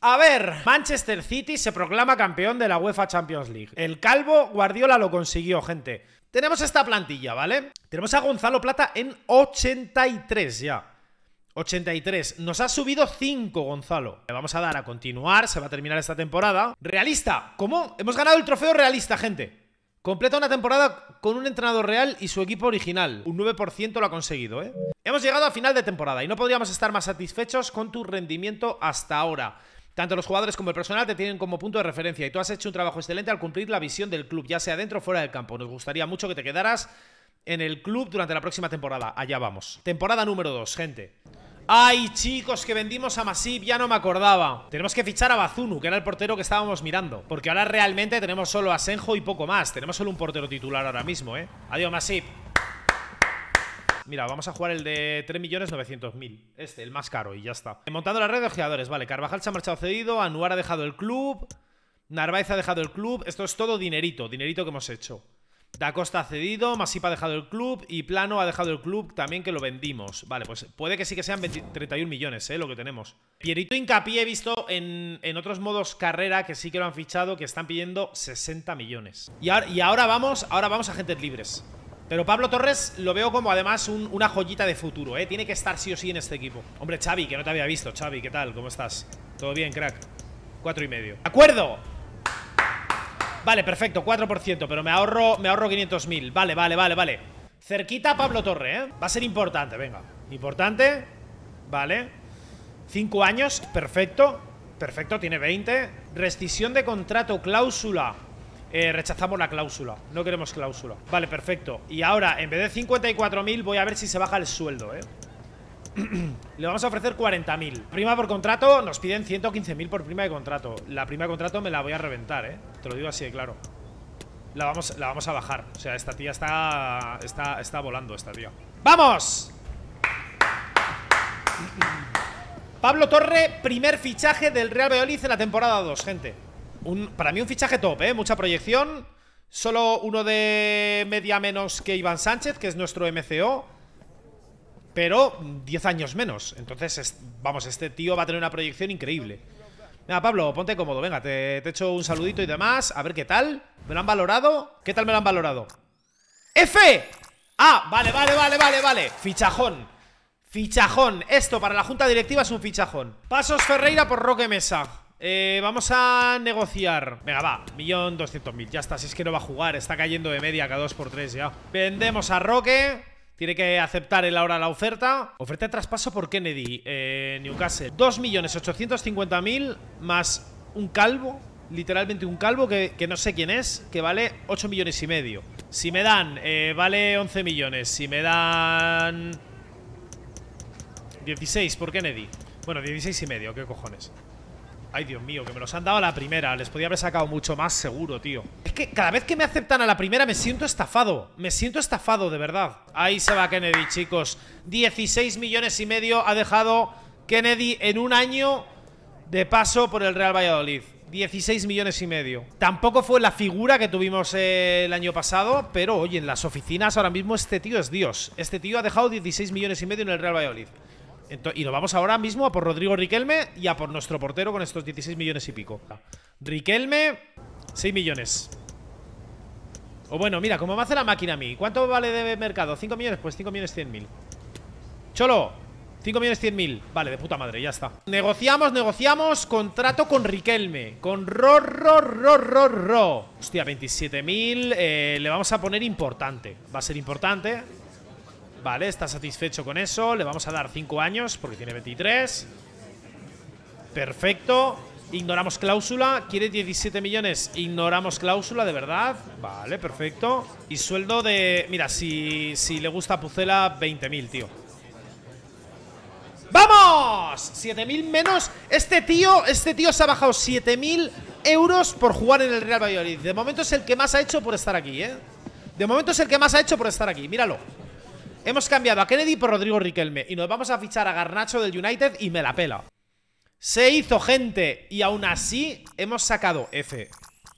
A ver, Manchester City se proclama campeón de la UEFA Champions League. El calvo Guardiola lo consiguió, gente. Tenemos esta plantilla, ¿vale? Tenemos a Gonzalo Plata en 83 ya. 83. Nos ha subido 5, Gonzalo. Le vamos a dar a continuar, se va a terminar esta temporada. Realista. ¿Cómo? Hemos ganado el trofeo realista, gente. Completa una temporada con un entrenador real y su equipo original. Un 9% lo ha conseguido, ¿eh? Hemos llegado a final de temporada y no podríamos estar más satisfechos con tu rendimiento hasta ahora. Tanto los jugadores como el personal te tienen como punto de referencia y tú has hecho un trabajo excelente al cumplir la visión del club, ya sea dentro o fuera del campo. Nos gustaría mucho que te quedaras en el club durante la próxima temporada. Allá vamos. Temporada número 2, gente. Ay, chicos, que vendimos a Masip, ya no me acordaba. Tenemos que fichar a Bazunu, que era el portero que estábamos mirando. Porque ahora realmente tenemos solo a Senjo y poco más. Tenemos solo un portero titular ahora mismo, ¿eh? Adiós, Masip. Mira, vamos a jugar el de 3.900.000. Este, el más caro, y ya está. Montando la red de ojeadores, vale. Carvajal se ha marchado cedido, Anuar ha dejado el club, Narváez ha dejado el club. Esto es todo dinerito, dinerito que hemos hecho. Da Costa ha cedido, Masip ha dejado el club y Plano ha dejado el club también que lo vendimos. Vale, pues puede que sí que sean 31 millones, eh, lo que tenemos. Pierito Hincapié he visto en, otros modos carrera que sí que lo han fichado, que están pidiendo 60 millones. Y ahora, y ahora vamos, ahora vamos a agentes libres. Pero Pablo Torres lo veo como además una joyita de futuro, ¿eh? Tiene que estar sí o sí en este equipo. Hombre, Xavi, que no te había visto. Xavi, ¿qué tal? ¿Cómo estás? ¿Todo bien, crack? Cuatro y medio. acuerdo! Vale, perfecto, 4%, pero me ahorro, me ahorro 500.000. Vale, vale, vale, vale. Cerquita Pablo Torre, ¿eh? Va a ser importante, venga. Importante. Vale. Cinco años, perfecto. Perfecto, tiene 20. Rescisión de contrato, cláusula. Eh, rechazamos la cláusula No queremos cláusula Vale, perfecto Y ahora, en vez de 54.000 Voy a ver si se baja el sueldo, eh Le vamos a ofrecer 40.000 Prima por contrato Nos piden 115.000 por prima de contrato La prima de contrato me la voy a reventar, eh Te lo digo así de claro la vamos, la vamos a bajar O sea, esta tía está, está, está volando Esta tía ¡Vamos! Pablo Torre, primer fichaje del Real Valladolid en la temporada 2, gente para mí un fichaje top, ¿eh? Mucha proyección. Solo uno de media menos que Iván Sánchez, que es nuestro MCO. Pero 10 años menos. Entonces, vamos, este tío va a tener una proyección increíble. Venga, Pablo, ponte cómodo. Venga, te, te echo un saludito y demás. A ver qué tal. ¿Me lo han valorado? ¿Qué tal me lo han valorado? ¡F! Ah, vale, vale, vale, vale, vale. Fichajón. Fichajón. Esto para la junta directiva es un fichajón. Pasos Ferreira por Roque Mesa. Eh, vamos a negociar Venga, va, millón doscientos mil Ya está, si es que no va a jugar, está cayendo de media Cada 2 por 3 ya Vendemos a Roque tiene que aceptar él ahora la oferta. Oferta de traspaso por Kennedy, eh, Newcastle. 2.850.000 más un calvo, literalmente un calvo que, no sé quién es, que vale 8 millones y medio. Si me dan, eh, vale 11 millones. Si me dan... 16 por Kennedy. Bueno, 16 y medio, qué cojones. Ay, Dios mío, que me los han dado a la primera. Les podía haber sacado mucho más seguro, tío. Es que cada vez que me aceptan a la primera me siento estafado. Me siento estafado, de verdad. Ahí se va Kennedy, chicos. 16 millones y medio ha dejado Kennedy en un año de paso por el Real Valladolid. 16 millones y medio. Tampoco fue la figura que tuvimos eh, el año pasado, pero oye, en las oficinas ahora mismo este tío es Dios. Este tío ha dejado 16 millones y medio en el Real Valladolid y lo vamos ahora mismo a por Rodrigo Riquelme y a por nuestro portero con estos 16 millones y pico. Riquelme, 6 millones. O bueno, mira, como me hace la máquina a mí. ¿Cuánto vale de mercado? ¿5 millones? Pues 5 millones 100 mil. Cholo, 5 millones 100 mil. Vale, de puta madre, ya está. Negociamos, negociamos. Contrato con Riquelme. Con ro, ro, ro, ro, Hostia, 27 eh, le vamos a poner importante. Va a ser importante. Vale, está satisfecho con eso. Le vamos a dar 5 años porque tiene 23. Perfecto. Ignoramos cláusula. Quiere 17 millones. Ignoramos cláusula, de verdad. Vale, perfecto. Y sueldo de... Mira, si, si le gusta Puzela Pucela, 20.000, tío. ¡Vamos! 7.000 menos. Este tío, este tío se ha bajado 7.000 euros por jugar en el Real Valladolid. De momento es el que más ha hecho por estar aquí, ¿eh? De momento es el que más ha hecho por estar aquí. Míralo. Hemos cambiado a Kennedy por Rodrigo Riquelme y nos vamos a fichar a Garnacho del United y me la pela. Se hizo, gente. Y aún así hemos sacado F.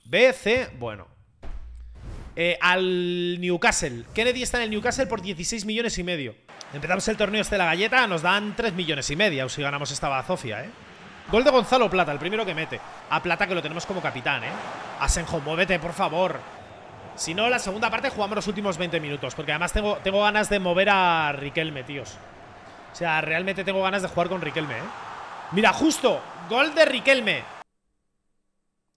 B, C, bueno. Eh, al Newcastle. Kennedy está en el Newcastle por 16 millones y medio. Empezamos el torneo este de la galleta, nos dan 3 millones y medio si ganamos esta bazofia, ¿eh? Gol de Gonzalo Plata, el primero que mete. A Plata que lo tenemos como capitán, ¿eh? Asenjo, muévete, por favor. Si no, la segunda parte jugamos los últimos 20 minutos. Porque además tengo, tengo ganas de mover a Riquelme, tíos. O sea, realmente tengo ganas de jugar con Riquelme, ¿eh? Mira, justo. Gol de Riquelme.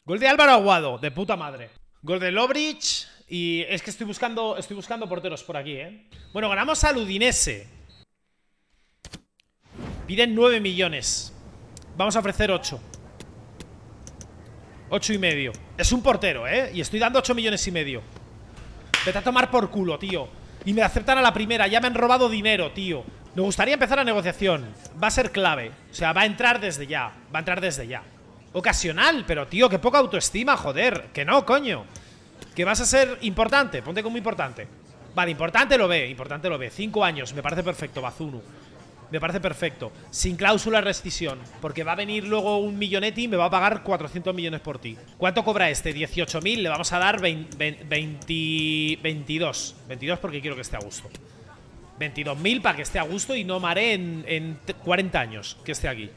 Gol de Álvaro Aguado. De puta madre. Gol de Lobrich. Y es que estoy buscando, estoy buscando porteros por aquí, ¿eh? Bueno, ganamos al Udinese. Piden 9 millones. Vamos a ofrecer 8. Ocho y medio. Es un portero, ¿eh? Y estoy dando 8 millones y medio. Vete a tomar por culo, tío. Y me aceptan a la primera. Ya me han robado dinero, tío. Me gustaría empezar la negociación. Va a ser clave. O sea, va a entrar desde ya. Va a entrar desde ya. Ocasional, pero tío, qué poca autoestima, joder. Que no, coño. Que vas a ser importante. Ponte como importante. Vale, importante lo ve, importante lo ve. Cinco años, me parece perfecto, Bazunu me parece perfecto. Sin cláusula de rescisión, porque va a venir luego un millonetti y me va a pagar 400 millones por ti. ¿Cuánto cobra este? 18.000, le vamos a dar 22. 22 porque quiero que esté a gusto. 22.000 para que esté a gusto y no maré en, en 40 años que esté aquí.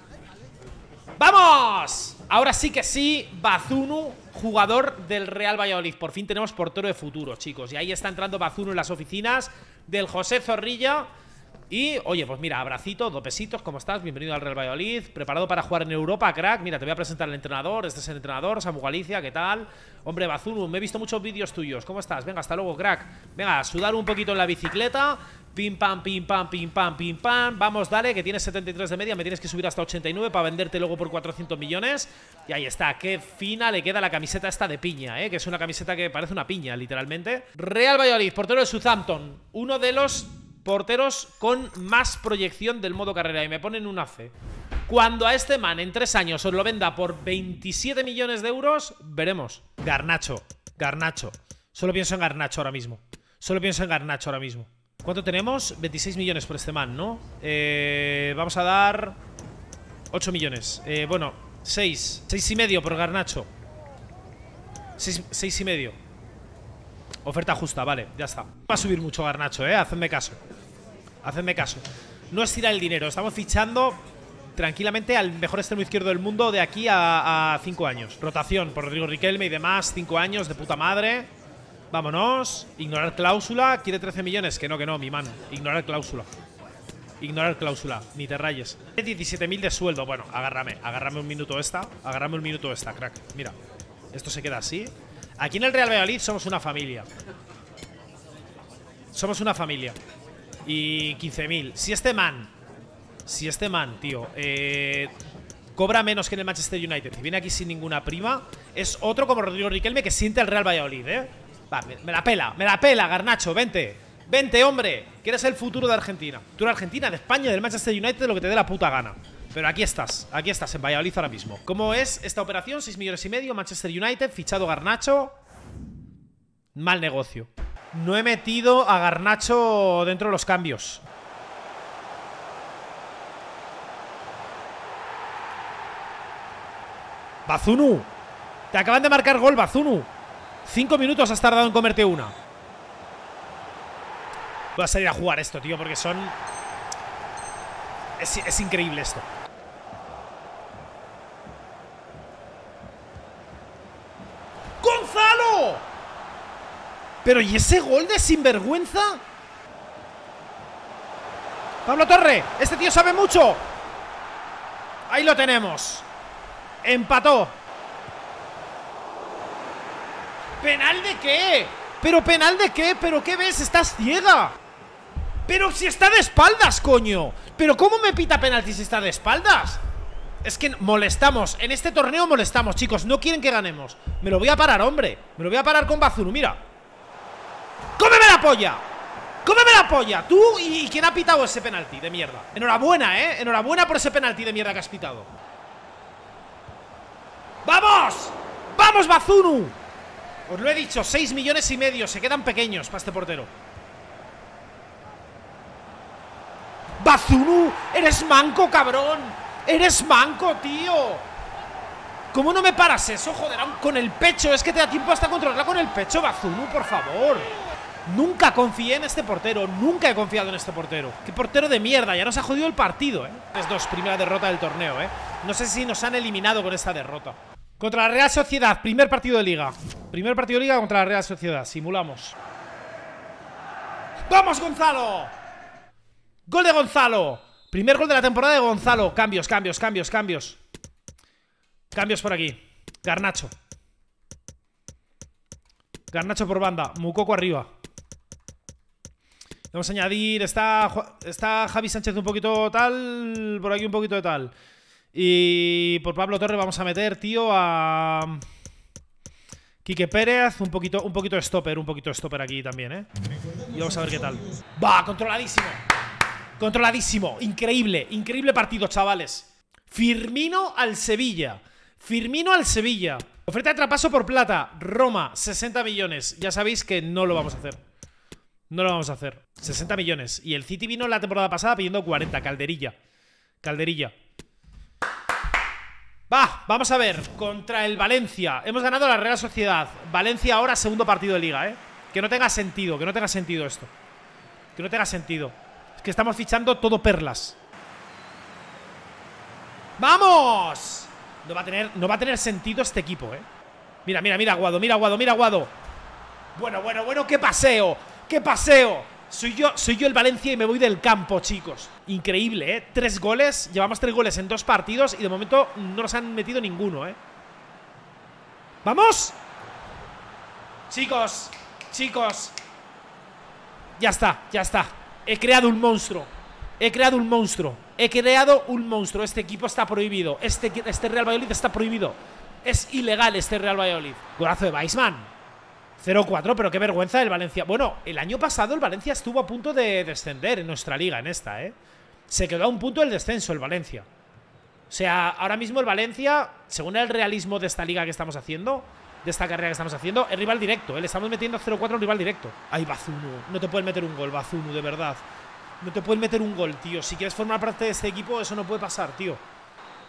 ¡Vamos! Ahora sí que sí, Bazunu, jugador del Real Valladolid. Por fin tenemos portero de futuro, chicos. Y ahí está entrando Bazunu en las oficinas del José Zorrilla y, oye, pues mira, abracito, dopesitos, ¿cómo estás? Bienvenido al Real Valladolid. Preparado para jugar en Europa, crack. Mira, te voy a presentar al entrenador. Este es el entrenador, Samu Galicia, ¿qué tal? Hombre, Bazunu, me he visto muchos vídeos tuyos. ¿Cómo estás? Venga, hasta luego, crack. Venga, sudar un poquito en la bicicleta. Pim, pam, pim, pam, pim, pam, pim, pam. Vamos, dale, que tienes 73 de media. Me tienes que subir hasta 89 para venderte luego por 400 millones. Y ahí está. Qué fina le queda la camiseta esta de piña, ¿eh? Que es una camiseta que parece una piña, literalmente. Real Valladolid, portero de Southampton. Uno de los Porteros con más proyección del modo carrera y me ponen un AC. Cuando a este man en tres años os lo venda por 27 millones de euros, veremos. Garnacho, Garnacho. Solo pienso en Garnacho ahora mismo. Solo pienso en Garnacho ahora mismo. ¿Cuánto tenemos? 26 millones por este man, ¿no? Eh, vamos a dar 8 millones. Eh, bueno, 6. 6 y medio por Garnacho. 6, 6 y medio. Oferta justa, vale, ya está. Va a subir mucho Garnacho, ¿eh? Hacedme caso. Hacedme caso. No es tirar el dinero, estamos fichando tranquilamente al mejor extremo izquierdo del mundo de aquí a cinco años. Rotación por Rodrigo Riquelme y demás, cinco años de puta madre. Vámonos. Ignorar cláusula. Quiere 13 millones. Que no, que no, mi mano. Ignorar cláusula. Ignorar cláusula. Ni te rayes. 17.000 de sueldo. Bueno, agárrame. Agárrame un minuto esta. Agárrame un minuto esta, crack. Mira. Esto se queda así. Aquí en el Real Valladolid somos una familia. Somos una familia. Y 15.000. Si este man, si este man, tío, eh, cobra menos que en el Manchester United y viene aquí sin ninguna prima, es otro como Rodrigo Riquelme que siente el Real Valladolid, ¿eh? Va, me, la pela, me la pela, Garnacho, vente. Vente, hombre, que eres el futuro de Argentina. Tú eres Argentina, de España, del Manchester United, lo que te dé la puta gana. Pero aquí estás, aquí estás en Valladolid ahora mismo. ¿Cómo es esta operación? 6 millones y medio, Manchester United, fichado Garnacho. Mal negocio. No he metido a Garnacho dentro de los cambios. Bazunu. Te acaban de marcar gol, Bazunu. Cinco minutos has tardado en comerte una. Voy a salir a jugar esto, tío, porque son... es increíble esto. Pero ¿y ese gol de sinvergüenza? Pablo Torre, este tío sabe mucho. Ahí lo tenemos. Empató. ¿Penal de qué? ¿Pero penal de qué? ¿Pero qué ves? Estás ciega. Pero si está de espaldas, coño. ¿Pero cómo me pita penalti si está de espaldas? Es que molestamos. En este torneo molestamos, chicos. No quieren que ganemos. Me lo voy a parar, hombre. Me lo voy a parar con Bazuru, mira la ¿Cómo ¡Cómeme la apoya? Tú y, quién ha pitado ese penalti de mierda. Enhorabuena, ¿eh? Enhorabuena por ese penalti de mierda que has pitado. ¡Vamos! ¡Vamos, Bazunu! Os lo he dicho, 6 millones y medio. Se quedan pequeños para este portero. ¡Bazunu! ¡Eres manco, cabrón! ¡Eres manco, tío! ¿Cómo no me paras eso? Joder, con el pecho. Es que te da tiempo hasta controlarla con el pecho, Bazunu, por favor. Nunca confié en este portero, nunca he confiado en este portero. Qué portero de mierda, ya nos ha jodido el partido, ¿eh? Es dos, primera derrota del torneo, ¿eh? No sé si nos han eliminado con esta derrota. Contra la Real Sociedad, primer partido de liga. Primer partido de liga contra la Real Sociedad, simulamos. ¡Vamos, Gonzalo! ¡Gol de Gonzalo! Primer gol de la temporada de Gonzalo. Cambios, cambios, cambios, cambios. Cambios por aquí. Garnacho. Garnacho por banda. Mucoco arriba. Vamos a añadir, está, está Javi Sánchez un poquito tal, por aquí un poquito de tal. Y por Pablo Torre vamos a meter, tío, a... Quique Pérez, un poquito, un poquito de stopper, un poquito de stopper aquí también, ¿eh? Y vamos a ver qué tal. ¡Va! Controladísimo. Controladísimo. Increíble. Increíble partido, chavales. Firmino al Sevilla. Firmino al Sevilla. Oferta de trapaso por plata. Roma, 60 millones. Ya sabéis que no lo vamos a hacer. No lo vamos a hacer. 60 millones. Y el City vino la temporada pasada pidiendo 40. Calderilla. Calderilla. Va, vamos a ver. Contra el Valencia. Hemos ganado la Real Sociedad. Valencia ahora segundo partido de liga, ¿eh? Que no tenga sentido, que no tenga sentido esto. Que no tenga sentido. Es que estamos fichando todo perlas. ¡Vamos! No va a tener, no va a tener sentido este equipo, ¿eh? Mira, mira, mira, Guado, mira, Guado, mira, Guado. Bueno, bueno, bueno, qué paseo. ¡Qué paseo! Soy yo, soy yo el Valencia y me voy del campo, chicos. Increíble, ¿eh? Tres goles, llevamos tres goles en dos partidos y de momento no nos han metido ninguno, ¿eh? ¡Vamos! Chicos, chicos. Ya está, ya está. He creado un monstruo. He creado un monstruo. He creado un monstruo. Este equipo está prohibido. Este, este Real Valladolid está prohibido. Es ilegal este Real Valladolid. Golazo de Weisman. 0-4, pero qué vergüenza el Valencia. Bueno, el año pasado el Valencia estuvo a punto de descender en nuestra liga, en esta, ¿eh? Se quedó a un punto el descenso el Valencia. O sea, ahora mismo el Valencia, según el realismo de esta liga que estamos haciendo, de esta carrera que estamos haciendo, es rival directo. ¿eh? Le estamos metiendo 0-4 al rival directo. Ay, Bazunu. No te pueden meter un gol, Bazunu, de verdad. No te pueden meter un gol, tío. Si quieres formar parte de este equipo, eso no puede pasar, tío.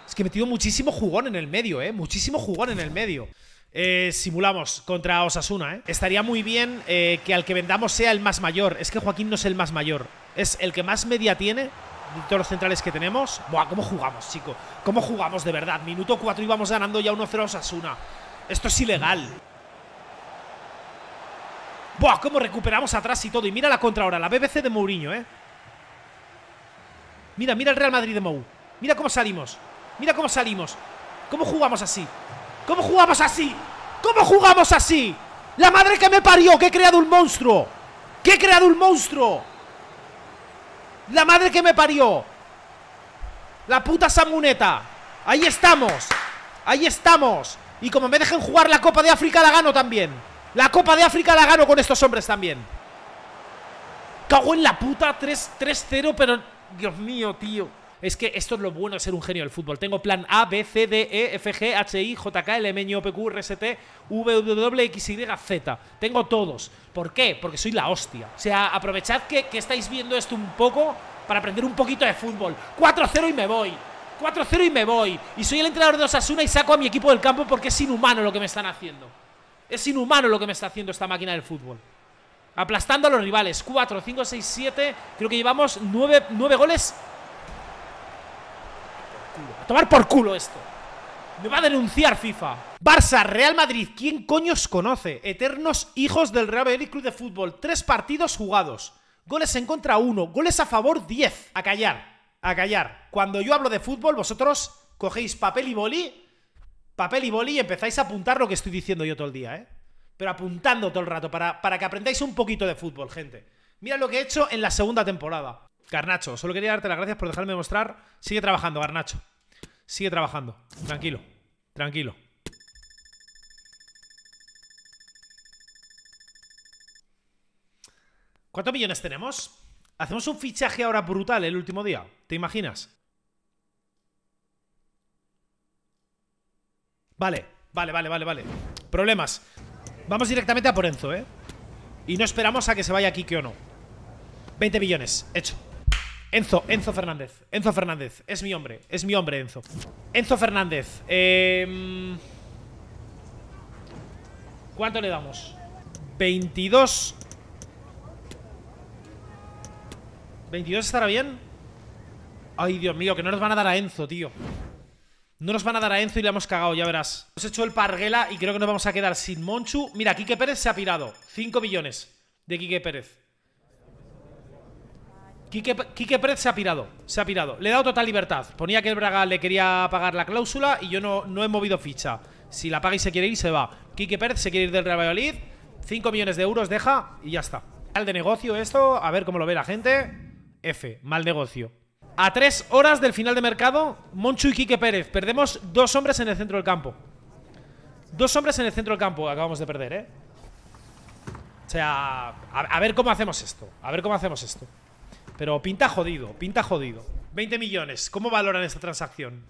Es que he metido muchísimo jugón en el medio, ¿eh? Muchísimo jugón en el medio eh, simulamos contra Osasuna. ¿eh? Estaría muy bien eh, que al que vendamos sea el más mayor. Es que Joaquín no es el más mayor. Es el que más media tiene de todos los centrales que tenemos. Buah, ¿cómo jugamos, chico? ¿Cómo jugamos de verdad? Minuto 4 íbamos ganando ya 1-0 a Osasuna. Esto es ilegal. Buah, cómo recuperamos atrás y todo. Y mira la contra ahora, la BBC de Mourinho, ¿eh? Mira, mira el Real Madrid de Mou. Mira cómo salimos. Mira cómo salimos. ¿Cómo jugamos así? ¿Cómo jugamos así? ¿Cómo jugamos así? La madre que me parió, que he creado un monstruo. Que he creado un monstruo. La madre que me parió. La puta Samuneta. Ahí estamos. Ahí estamos. Y como me dejen jugar la Copa de África, la gano también. La Copa de África la gano con estos hombres también. Cago en la puta. 3-0, pero... Dios mío, tío es que esto es lo bueno de ser un genio del fútbol. Tengo plan A, B, C, D, E, F, G, H, I, J, K, L, M, N, O, P, Q, R, S, T, V, W, X, Y, Z. Tengo todos. ¿Por qué? Porque soy la hostia. O sea, aprovechad que, estáis viendo esto un poco para aprender un poquito de fútbol. 4-0 y me voy. 4-0 y me voy. Y soy el entrenador de Osasuna y saco a mi equipo del campo porque es inhumano lo que me están haciendo. Es inhumano lo que me está haciendo esta máquina del fútbol. Aplastando a los rivales. 4, 5, 6, 7. Creo que llevamos 9 goles a tomar por culo esto. Me va a denunciar FIFA. Barça, Real Madrid, ¿quién coño os conoce? Eternos hijos del Real Madrid Club de Fútbol. Tres partidos jugados. Goles en contra uno. Goles a favor diez A callar. A callar. Cuando yo hablo de fútbol, vosotros cogéis papel y boli. Papel y boli y empezáis a apuntar lo que estoy diciendo yo todo el día, ¿eh? Pero apuntando todo el rato para, para que aprendáis un poquito de fútbol, gente. Mira lo que he hecho en la segunda temporada. Garnacho, solo quería darte las gracias por dejarme mostrar. Sigue trabajando, Garnacho. Sigue trabajando. Tranquilo. Tranquilo. ¿Cuántos millones tenemos? Hacemos un fichaje ahora brutal el último día. ¿Te imaginas? Vale, vale, vale, vale, vale. Problemas. Vamos directamente a Porenzo, ¿eh? Y no esperamos a que se vaya Kike o no. 20 millones, hecho. Enzo, Enzo Fernández. Enzo Fernández. Es mi hombre. Es mi hombre, Enzo. Enzo Fernández. Eh, ¿Cuánto le damos? 22. ¿22 estará bien? Ay, Dios mío, que no nos van a dar a Enzo, tío. No nos van a dar a Enzo y le hemos cagado, ya verás. Hemos hecho el parguela y creo que nos vamos a quedar sin Monchu. Mira, Quique Pérez se ha pirado. 5 millones de Quique Pérez. Quique, Pérez se ha pirado, se ha pirado. Le he dado total libertad. Ponía que el Braga le quería pagar la cláusula y yo no, no he movido ficha. Si la paga y se quiere ir, se va. Quique Pérez se quiere ir del Real Valladolid. 5 millones de euros deja y ya está. Mal de negocio esto, a ver cómo lo ve la gente. F, mal negocio. A tres horas del final de mercado, Monchu y Quique Pérez. Perdemos dos hombres en el centro del campo. Dos hombres en el centro del campo acabamos de perder, ¿eh? O sea, a ver cómo hacemos esto. A ver cómo hacemos esto. Pero pinta jodido, pinta jodido. 20 millones. ¿Cómo valoran esta transacción?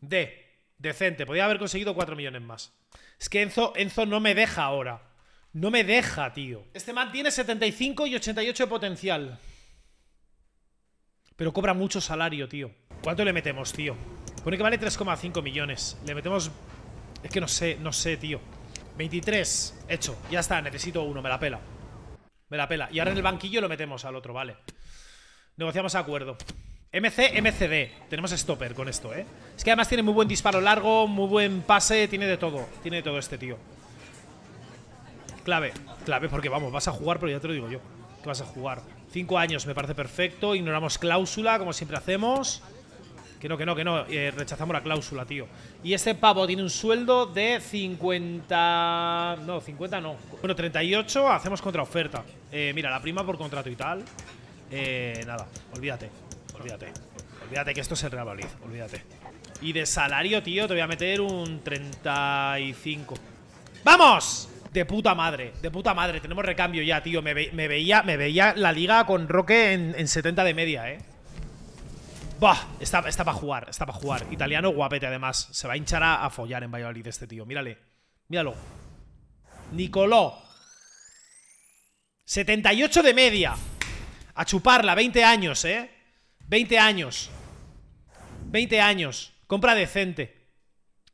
D. Decente. Podría haber conseguido 4 millones más. Es que Enzo, Enzo no me deja ahora. No me deja, tío. Este man tiene 75 y 88 de potencial. Pero cobra mucho salario, tío. ¿Cuánto le metemos, tío? Pone que vale 3,5 millones. Le metemos... Es que no sé, no sé, tío. 23. Hecho. Ya está, necesito uno, me la pela. Me la pela. Y ahora en el banquillo lo metemos al otro, vale. Negociamos acuerdo. MC, MCD. Tenemos stopper con esto, ¿eh? Es que además tiene muy buen disparo largo, muy buen pase, tiene de todo. Tiene de todo este tío. Clave, clave, porque vamos, vas a jugar, pero ya te lo digo yo. Que vas a jugar. Cinco años me parece perfecto. Ignoramos cláusula, como siempre hacemos. Que no, que no, que no. Eh, rechazamos la cláusula, tío. Y este pavo tiene un sueldo de 50... No, 50 no. Bueno, 38, hacemos contraoferta. Eh, mira, la prima por contrato y tal. Eh, nada, olvídate. Olvídate. Olvídate que esto es el Real Olvídate. Y de salario, tío, te voy a meter un 35. ¡Vamos! De puta madre, de puta madre. Tenemos recambio ya, tío. Me, veía, me veía la liga con Roque en, en 70 de media, eh. Bah, está, para jugar, está para jugar. Italiano guapete, además. Se va a hinchar a, follar en Valladolid este tío. Mírale. Míralo. Nicoló. 78 de media. A chuparla, 20 años, ¿eh? 20 años. 20 años. Compra decente.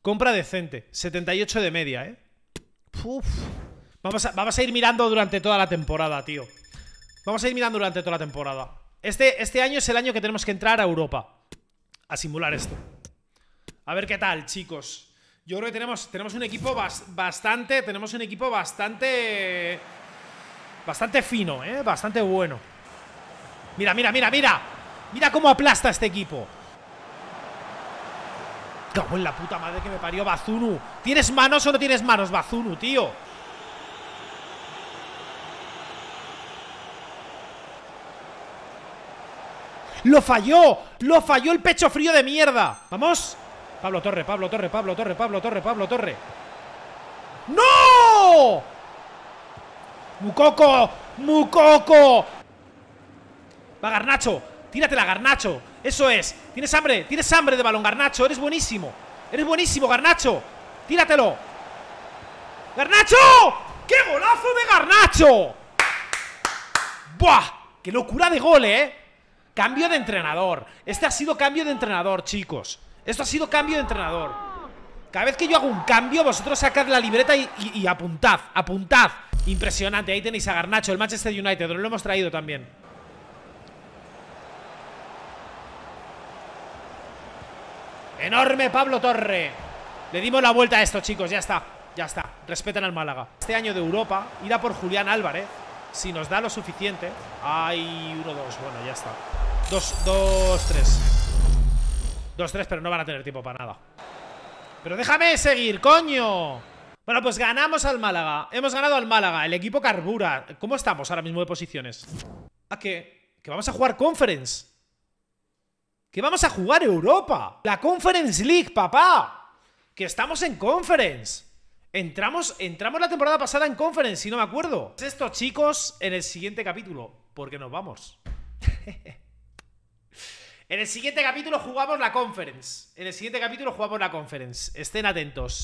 Compra decente. 78 de media, ¿eh? Vamos, vamos a ir mirando durante toda la temporada, tío. Vamos a ir mirando durante toda la temporada. Este, este, año es el año que tenemos que entrar a Europa. A simular esto. A ver qué tal, chicos. Yo creo que tenemos, tenemos un equipo bastante. Tenemos un equipo bastante. Bastante fino, ¿eh? Bastante bueno. Mira, mira, mira, mira. Mira cómo aplasta este equipo. Cago en la puta madre que me parió Bazunu. ¿Tienes manos o no tienes manos, Bazunu, tío? ¡Lo falló! ¡Lo falló el pecho frío de mierda! ¡Vamos! Pablo Torre, Pablo Torre, Pablo Torre, Pablo Torre, Pablo Torre. ¡No! ¡Mucoco! ¡Mucoco! Va Garnacho, tíratela Garnacho. Eso es. Tienes hambre, tienes hambre de balón Garnacho, eres buenísimo. Eres buenísimo Garnacho. Tíratelo. Garnacho! ¡Qué golazo de Garnacho! ¡Buah! ¡Qué locura de gol, eh! Cambio de entrenador. Este ha sido cambio de entrenador, chicos. Esto ha sido cambio de entrenador. Cada vez que yo hago un cambio, vosotros sacad la libreta y, apuntad, apuntad. Impresionante, ahí tenéis a Garnacho, el Manchester United, lo hemos traído también. Enorme Pablo Torre. Le dimos la vuelta a esto, chicos, ya está, ya está. respeten al Málaga. Este año de Europa irá por Julián Álvarez. Si nos da lo suficiente. Hay uno, dos. Bueno, ya está. Dos, dos, tres. Dos, tres, pero no van a tener tiempo para nada. Pero déjame seguir, coño. Bueno, pues ganamos al Málaga. Hemos ganado al Málaga. El equipo carbura. ¿Cómo estamos ahora mismo de posiciones? ¿A ah, qué? Que vamos a jugar Conference. Que vamos a jugar Europa. La Conference League, papá. Que estamos en Conference. Entramos, entramos la temporada pasada en conference, si no me acuerdo. esto, chicos en el siguiente capítulo, porque nos vamos. en el siguiente capítulo jugamos la conference. En el siguiente capítulo jugamos la conference. Estén atentos.